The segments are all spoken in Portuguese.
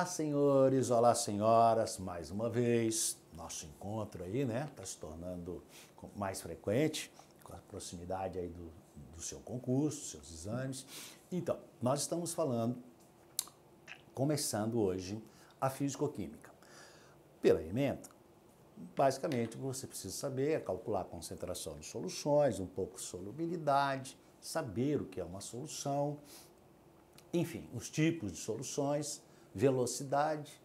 Olá, senhores, olá, senhoras, mais uma vez, nosso encontro aí, né? Está se tornando mais frequente, com a proximidade aí do, do seu concurso, seus exames. Então, nós estamos falando, começando hoje, a fisicoquímica. Pela emenda, basicamente, você precisa saber calcular a concentração de soluções, um pouco de solubilidade, saber o que é uma solução, enfim, os tipos de soluções, velocidade,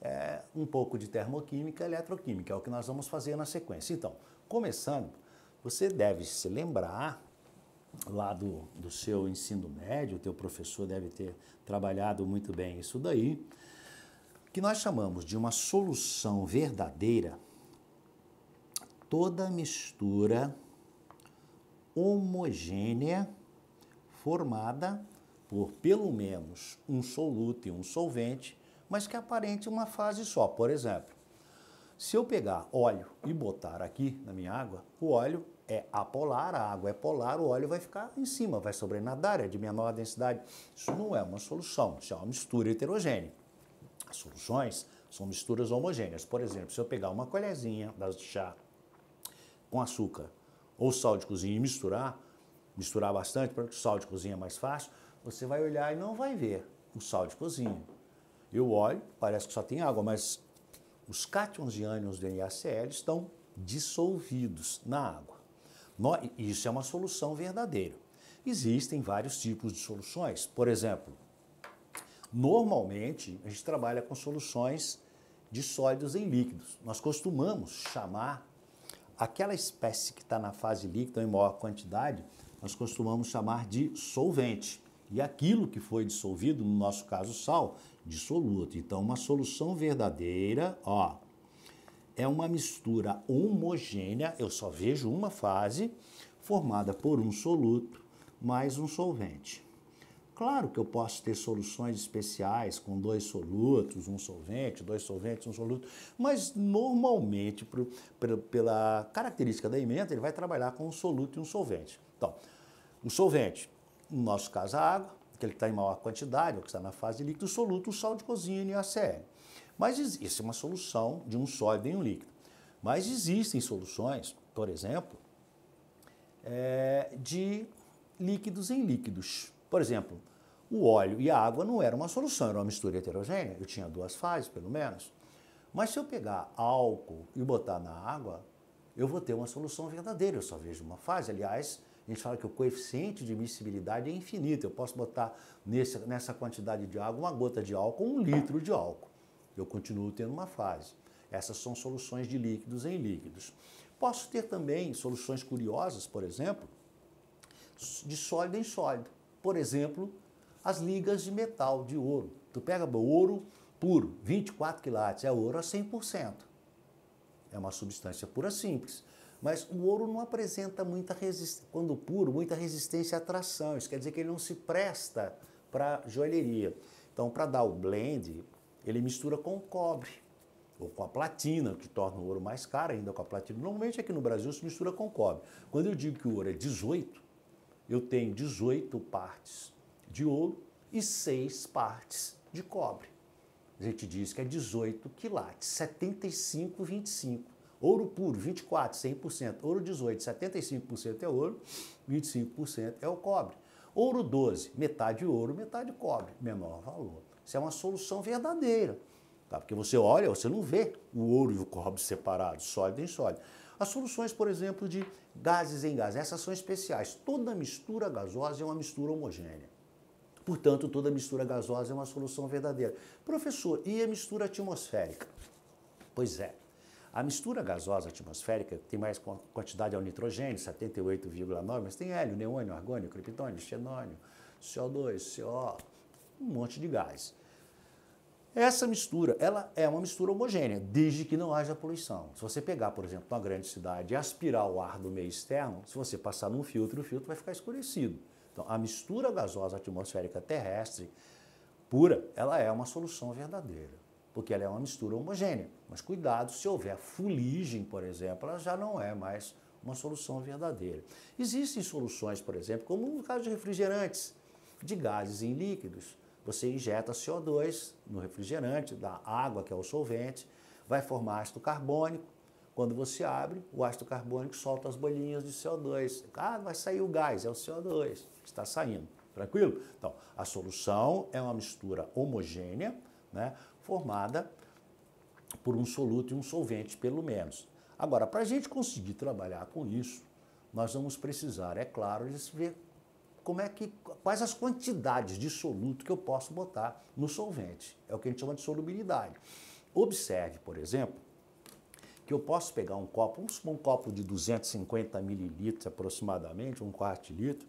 é, um pouco de termoquímica, eletroquímica, é o que nós vamos fazer na sequência. Então, começando, você deve se lembrar lá do, do seu ensino médio, o teu professor deve ter trabalhado muito bem isso daí, que nós chamamos de uma solução verdadeira toda mistura homogênea formada por pelo menos um soluto e um solvente, mas que aparente uma fase só. Por exemplo, se eu pegar óleo e botar aqui na minha água, o óleo é apolar, a água é polar, o óleo vai ficar em cima, vai sobrenadar, é de menor densidade. Isso não é uma solução, isso é uma mistura heterogênea. As soluções são misturas homogêneas. Por exemplo, se eu pegar uma colherzinha de chá com açúcar ou sal de cozinha e misturar, misturar bastante, porque o sal de cozinha é mais fácil, você vai olhar e não vai ver o sal de cozinha. Eu olho, parece que só tem água, mas os cátions e ânions do NaCl estão dissolvidos na água. Isso é uma solução verdadeira. Existem vários tipos de soluções. Por exemplo, normalmente a gente trabalha com soluções de sólidos em líquidos. Nós costumamos chamar aquela espécie que está na fase líquida em maior quantidade, nós costumamos chamar de solvente e aquilo que foi dissolvido, no nosso caso sal, dissoluto. Então, uma solução verdadeira, ó, é uma mistura homogênea, eu só vejo uma fase, formada por um soluto mais um solvente. Claro que eu posso ter soluções especiais com dois solutos, um solvente, dois solventes, um soluto, mas normalmente, pro, pela, pela característica da emenda, ele vai trabalhar com um soluto e um solvente. Então, o solvente no nosso caso, a água, que ele está em maior quantidade, é ou que está na fase de líquido, soluto, o sal de cozinha e o ACL. Mas isso é uma solução de um sólido em um líquido. Mas existem soluções, por exemplo, é, de líquidos em líquidos. Por exemplo, o óleo e a água não era uma solução, era uma mistura heterogênea, eu tinha duas fases, pelo menos. Mas se eu pegar álcool e botar na água, eu vou ter uma solução verdadeira, eu só vejo uma fase. Aliás, a gente fala que o coeficiente de miscibilidade é infinito. Eu posso botar nesse, nessa quantidade de água uma gota de álcool, um litro de álcool. Eu continuo tendo uma fase. Essas são soluções de líquidos em líquidos. Posso ter também soluções curiosas, por exemplo, de sólido em sólido. Por exemplo, as ligas de metal, de ouro. Tu pega ouro puro, 24 quilates, é ouro a 100%. É uma substância pura simples. Mas o ouro não apresenta muita resistência, quando puro, muita resistência à tração Isso quer dizer que ele não se presta para joalheria. Então, para dar o blend, ele mistura com o cobre ou com a platina, que torna o ouro mais caro ainda com a platina. Normalmente aqui no Brasil se mistura com cobre. Quando eu digo que o ouro é 18, eu tenho 18 partes de ouro e 6 partes de cobre. A gente diz que é 18 quilates, 75, 25. Ouro puro, 24, 100%. Ouro 18, 75% é ouro, 25% é o cobre. Ouro 12, metade ouro, metade cobre, menor valor. Isso é uma solução verdadeira, tá? porque você olha, você não vê o ouro e o cobre separados, sólido em sólido. As soluções, por exemplo, de gases em gás, essas são especiais. Toda mistura gasosa é uma mistura homogênea. Portanto, toda mistura gasosa é uma solução verdadeira. Professor, e a mistura atmosférica? Pois é, a mistura gasosa atmosférica tem mais quantidade ao nitrogênio, 78,9, mas tem hélio, neônio, argônio, criptônio, xenônio, CO2, CO, um monte de gás. Essa mistura, ela é uma mistura homogênea, desde que não haja poluição. Se você pegar, por exemplo, uma grande cidade e aspirar o ar do meio externo, se você passar num filtro, o filtro vai ficar escurecido. Então, a mistura gasosa atmosférica terrestre pura, ela é uma solução verdadeira porque ela é uma mistura homogênea. Mas cuidado, se houver fuligem, por exemplo, ela já não é mais uma solução verdadeira. Existem soluções, por exemplo, como no caso de refrigerantes, de gases em líquidos. Você injeta CO2 no refrigerante, da água, que é o solvente, vai formar ácido carbônico. Quando você abre, o ácido carbônico solta as bolinhas de CO2. Ah, vai sair o gás, é o CO2 que está saindo. Tranquilo? Então, a solução é uma mistura homogênea né? formada por um soluto e um solvente, pelo menos. Agora, para a gente conseguir trabalhar com isso, nós vamos precisar, é claro, de ver como é que, quais as quantidades de soluto que eu posso botar no solvente. É o que a gente chama de solubilidade. Observe, por exemplo, que eu posso pegar um copo, um, um copo de 250 mililitros aproximadamente, um quarto de litro,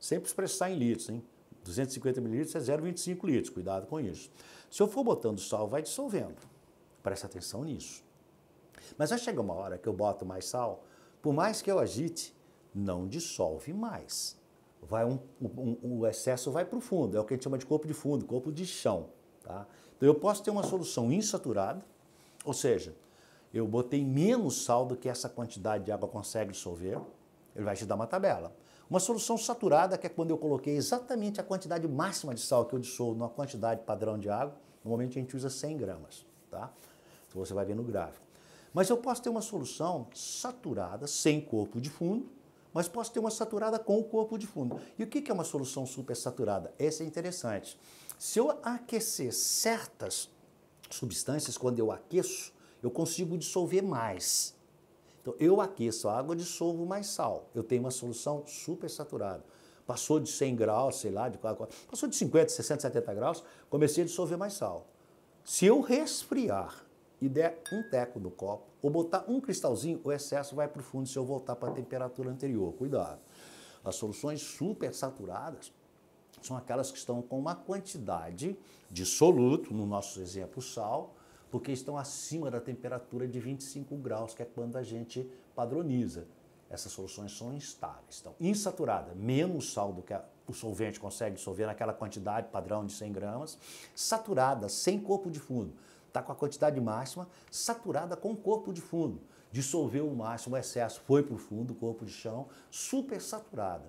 sempre expressar em litros, hein? 250 mililitros é 0,25 litros, cuidado com isso. Se eu for botando sal, vai dissolvendo. Presta atenção nisso. Mas vai chegar uma hora que eu boto mais sal, por mais que eu agite, não dissolve mais. Vai um, um, um o excesso vai para o fundo, é o que a gente chama de corpo de fundo, corpo de chão. Tá? Então eu posso ter uma solução insaturada, ou seja, eu botei menos sal do que essa quantidade de água consegue dissolver, ele vai te dar uma tabela. Uma solução saturada, que é quando eu coloquei exatamente a quantidade máxima de sal que eu dissolvo numa quantidade padrão de água, normalmente a gente usa 100 gramas, tá? Então você vai ver no gráfico. Mas eu posso ter uma solução saturada, sem corpo de fundo, mas posso ter uma saturada com o corpo de fundo. E o que é uma solução supersaturada? Essa é interessante. Se eu aquecer certas substâncias, quando eu aqueço, eu consigo dissolver mais. Então, eu aqueço a água, dissolvo mais sal. Eu tenho uma solução super saturada. Passou de 100 graus, sei lá, de passou de 50, 60, 70 graus, comecei a dissolver mais sal. Se eu resfriar e der um teco no copo, ou botar um cristalzinho, o excesso vai para o fundo se eu voltar para a temperatura anterior. Cuidado. As soluções super saturadas são aquelas que estão com uma quantidade de soluto, no nosso exemplo, sal, porque estão acima da temperatura de 25 graus, que é quando a gente padroniza. Essas soluções são instáveis. Estão insaturada, menos sal do que a, o solvente consegue dissolver naquela quantidade padrão de 100 gramas. Saturada, sem corpo de fundo. Está com a quantidade máxima, saturada com corpo de fundo. Dissolveu o máximo, o excesso foi para o fundo, corpo de chão, Super saturada.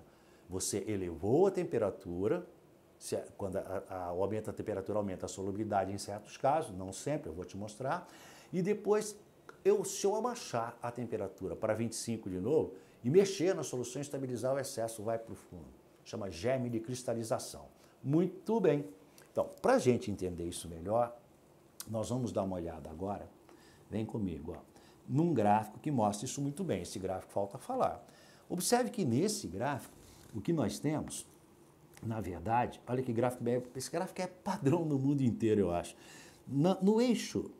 Você elevou a temperatura, se, quando a, a, aumenta a temperatura, aumenta a solubilidade em certos casos, não sempre, eu vou te mostrar. E depois, eu, se eu abaixar a temperatura para 25 de novo e mexer na solução, estabilizar o excesso, vai para o fundo. Chama germe de cristalização. Muito bem. Então, para a gente entender isso melhor, nós vamos dar uma olhada agora, vem comigo, ó, num gráfico que mostra isso muito bem. Esse gráfico falta falar. Observe que nesse gráfico, o que nós temos na verdade, olha que gráfico bem. Esse gráfico é padrão no mundo inteiro, eu acho. Na, no eixo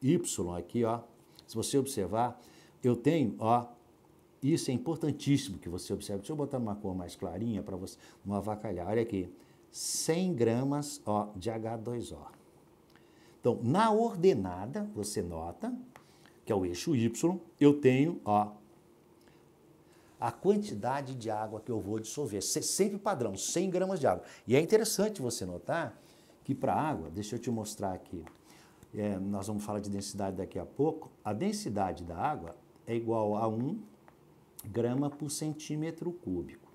Y aqui, ó, se você observar, eu tenho, ó, isso é importantíssimo que você observe. Deixa eu botar uma cor mais clarinha para você não avacalhar. Olha aqui, 100 gramas ó, de H2O. Então, na ordenada, você nota que é o eixo Y, eu tenho ó, a quantidade de água que eu vou dissolver. Sempre padrão, 100 gramas de água. E é interessante você notar que para água, deixa eu te mostrar aqui, é, nós vamos falar de densidade daqui a pouco, a densidade da água é igual a 1 grama por centímetro cúbico.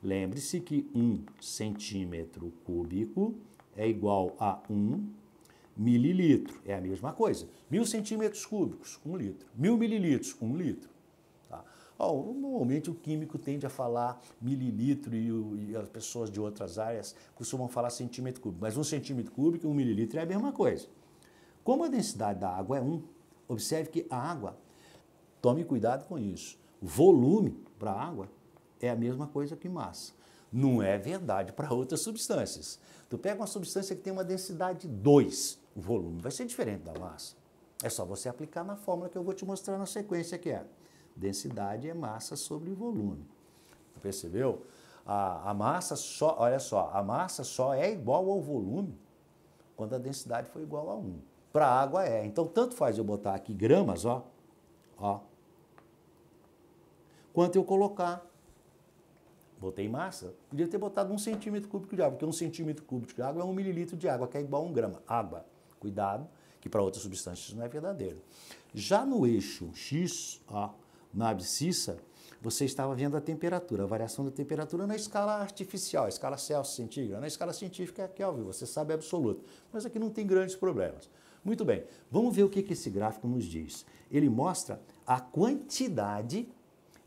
Lembre-se que 1 centímetro cúbico é igual a 1 mililitro, é a mesma coisa. Mil centímetros cúbicos, 1 litro. Mil mililitros, 1 litro. Oh, normalmente o químico tende a falar mililitro e, o, e, as pessoas de outras áreas costumam falar centímetro cúbico, mas um centímetro cúbico e um mililitro é a mesma coisa. Como a densidade da água é 1, observe que a água, tome cuidado com isso, volume para a água é a mesma coisa que massa. Não é verdade para outras substâncias. Tu pega uma substância que tem uma densidade 2, o volume vai ser diferente da massa. É só você aplicar na fórmula que eu vou te mostrar na sequência que é. Densidade é massa sobre volume. Percebeu? A, a massa só, olha só, a massa só é igual ao volume quando a densidade for igual a 1. Para a água é. Então, tanto faz eu botar aqui gramas, ó, ó, quanto eu colocar. Botei massa, podia ter botado um centímetro cúbico de água, porque um centímetro cúbico de água é um mililitro de água, que é igual a um grama. Água, cuidado, que para outras substâncias não é verdadeiro. Já no eixo X, ó, na abscissa, você estava vendo a temperatura, a variação da temperatura na escala artificial, a escala Celsius centígrada, na escala científica é Kelvin, é você sabe absoluto. Mas aqui não tem grandes problemas. Muito bem, vamos ver o que, esse gráfico nos diz. Ele mostra a quantidade,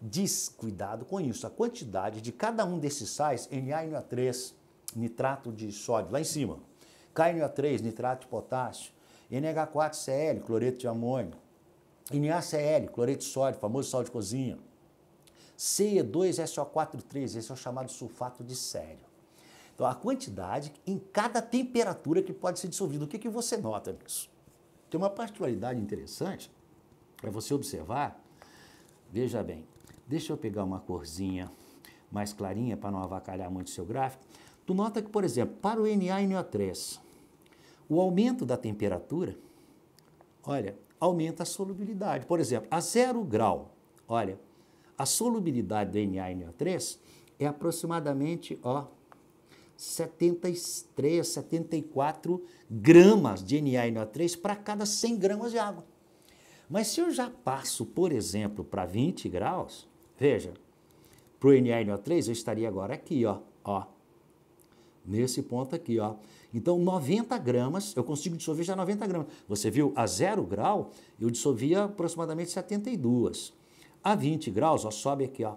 diz, cuidado com isso, a quantidade de cada um desses sais, NaNO3, nitrato de sódio, lá em cima, KNO3, nitrato de potássio, NH4Cl, cloreto de amônio, NaCl, é cloreto de sódio, famoso sal de cozinha. Ce2SO43, esse é o chamado sulfato de sério. Então, a quantidade em cada temperatura que pode ser dissolvido. O que, que você nota nisso? Tem uma particularidade interessante para você observar. Veja bem, deixa eu pegar uma corzinha mais clarinha para não avacalhar muito o seu gráfico. Tu nota que, por exemplo, para o Na e NO3, o aumento da temperatura, olha, aumenta a solubilidade. Por exemplo, a zero grau, olha, a solubilidade do nano 3 é aproximadamente, ó, 73, 74 gramas de NaNO3 para cada 100 gramas de água. Mas se eu já passo, por exemplo, para 20 graus, veja, para o NaNO3 eu estaria agora aqui, ó, ó, nesse ponto aqui, ó, então, 90 gramas, eu consigo dissolver já 90 gramas. Você viu, a zero grau, eu dissolvia aproximadamente 72. A 20 graus, ó, sobe aqui, ó,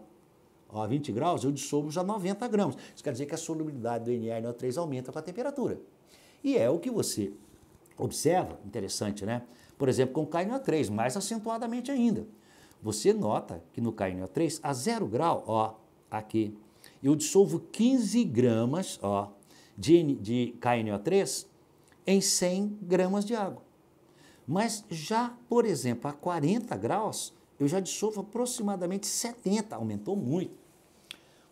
a 20 graus, eu dissolvo já 90 gramas. Isso quer dizer que a solubilidade do nrno 3 aumenta com a temperatura. E é o que você observa, interessante, né? Por exemplo, com o KNO3, mais acentuadamente ainda. Você nota que no KNO3, a zero grau, ó, aqui, eu dissolvo 15 gramas, ó, de, de KNO3 em 100 gramas de água. Mas já, por exemplo, a 40 graus, eu já dissolvo aproximadamente 70, aumentou muito.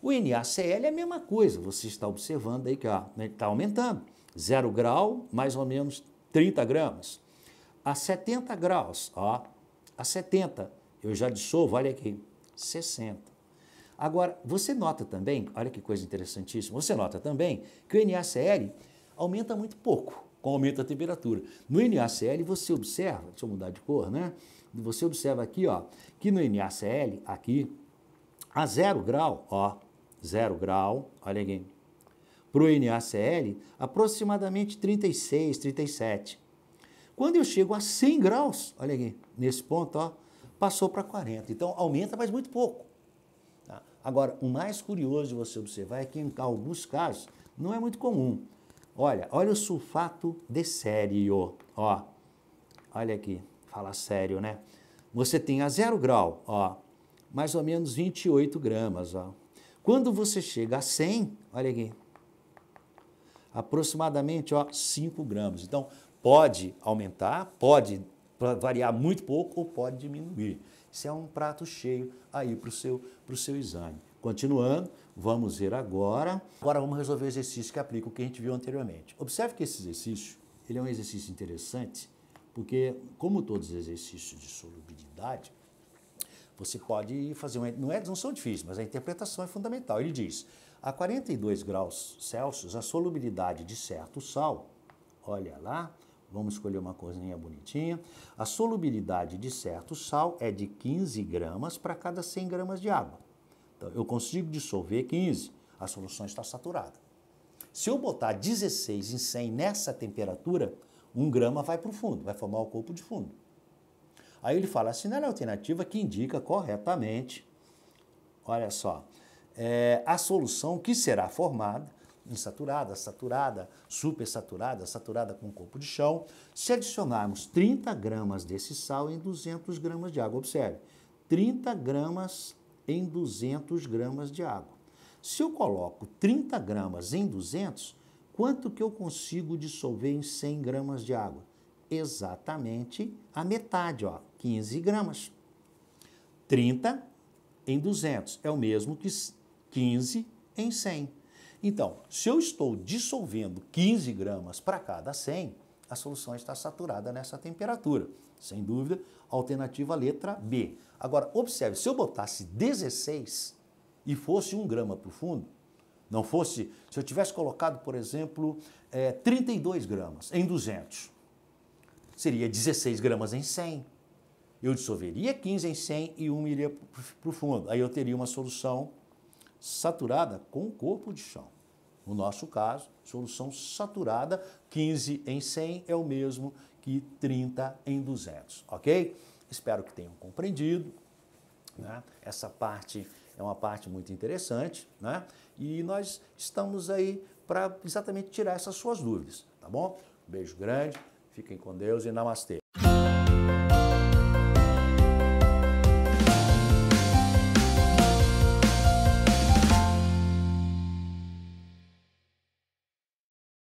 O NaCl é a mesma coisa, você está observando aí que está né, aumentando. Zero grau, mais ou menos 30 gramas. A 70 graus, ó, a 70, eu já dissolvo, olha aqui, 60. Agora, você nota também, olha que coisa interessantíssima, você nota também que o NaCl aumenta muito pouco com o aumento da temperatura. No NaCl você observa, deixa eu mudar de cor, né? Você observa aqui, ó, que no NaCl, aqui, a zero grau, ó, zero grau, olha aqui, para o NaCl, aproximadamente 36, 37. Quando eu chego a 100 graus, olha aqui, nesse ponto, ó, passou para 40. Então aumenta, mas muito pouco. Agora, o mais curioso de você observar é que em alguns casos não é muito comum. Olha, olha o sulfato de sério, ó. Olha aqui, fala sério, né? Você tem a zero grau, ó, mais ou menos 28 gramas, ó. Quando você chega a 100, olha aqui, aproximadamente, ó, 5 gramas. Então, pode aumentar, pode para variar muito pouco ou pode diminuir. Isso é um prato cheio aí para o seu, seu exame. Continuando, vamos ver agora. Agora vamos resolver o exercício que aplica o que a gente viu anteriormente. Observe que esse exercício ele é um exercício interessante, porque, como todos os exercícios de solubilidade, você pode fazer um. Não, é, não são difíceis, mas a interpretação é fundamental. Ele diz: a 42 graus Celsius, a solubilidade de certo sal, olha lá, Vamos escolher uma corzinha bonitinha. A solubilidade de certo sal é de 15 gramas para cada 100 gramas de água. Então, eu consigo dissolver 15, a solução está saturada. Se eu botar 16 em 100 nessa temperatura, 1 grama vai para o fundo, vai formar o corpo de fundo. Aí ele fala, assinale a alternativa que indica corretamente, olha só, é, a solução que será formada insaturada, saturada, supersaturada, saturada com corpo de chão, se adicionarmos 30 gramas desse sal em 200 gramas de água, observe, 30 gramas em 200 gramas de água. Se eu coloco 30 gramas em 200, quanto que eu consigo dissolver em 100 gramas de água? Exatamente a metade, ó, 15 gramas. 30 em 200 é o mesmo que 15 em 100. Então, se eu estou dissolvendo 15 gramas para cada 100, a solução está saturada nessa temperatura. Sem dúvida, alternativa letra B. Agora, observe, se eu botasse 16 e fosse 1 grama para o fundo, não fosse, se eu tivesse colocado, por exemplo, é, eh, 32 gramas em 200, seria 16 gramas em 100. Eu dissolveria 15 em 100 e 1 iria para o fundo. Aí eu teria uma solução saturada com o corpo de chão. No nosso caso, solução saturada, 15 em 100 é o mesmo que 30 em 200, ok? Espero que tenham compreendido. Né? Essa parte é uma parte muito interessante, né? E nós estamos aí para exatamente tirar essas suas dúvidas, tá bom? beijo grande, fiquem com Deus e namastê.